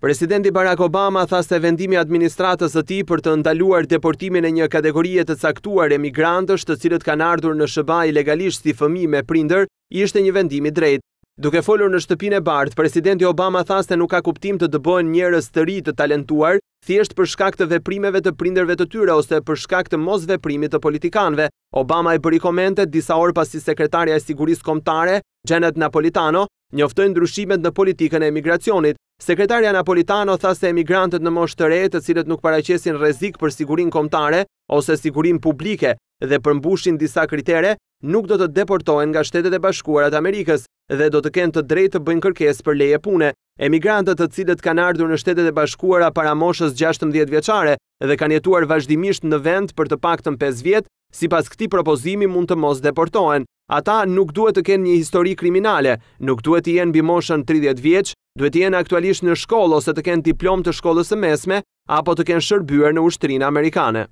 Presidenti Barack Obama tha se vendimi administratës të ti për të ndaluar deportimin e një kategorie të caktuar emigrantës të cilët kanë ardhur në shëba ilegalisht si fëmi me prinder, ishte një vendimi drejt. Duke folur në shtëpinë e bardh, presidenti Obama tha se nuk ka kuptim të dëbohen njërës të rinj të talentuar, thjesht për shkak të veprimeve të prinderve të tyre ose për shkak të mos veprimit të politikanve. Obama i bëri komentet disa orë pasi sekretarja e sigurisë komtare, Janet Napolitano, njoftojnë ndryshimet në politikën e emigracionit. Sekretaria Napolitano tha se emigrantët në moshë të re, të cilët nuk paraqesin rrezik për sigurinë kombëtare ose sigurinë publike dhe përmbushin disa kritere, nuk do të deportohen nga Shtetet e Bashkuara të Amerikës dhe do të kenë të drejtë të bëjnë kërkesë për leje pune. Emigrantët, të cilët kanë ardhur në Shtetet e Bashkuara para moshës 16 vjeçare dhe kanë jetuar vazhdimisht në vend për të paktën 5 vjet, sipas këtij propozimi mund të mos deportohen. Ata nuk duhet të kenë një histori kriminale, nuk duhet të jenë mbi moshën 30 vjeç. Duhet të jenë aktualisht në shkollë ose të kenë diplomë të shkollës së mesme apo të kenë shërbyer në ushtrinë amerikane.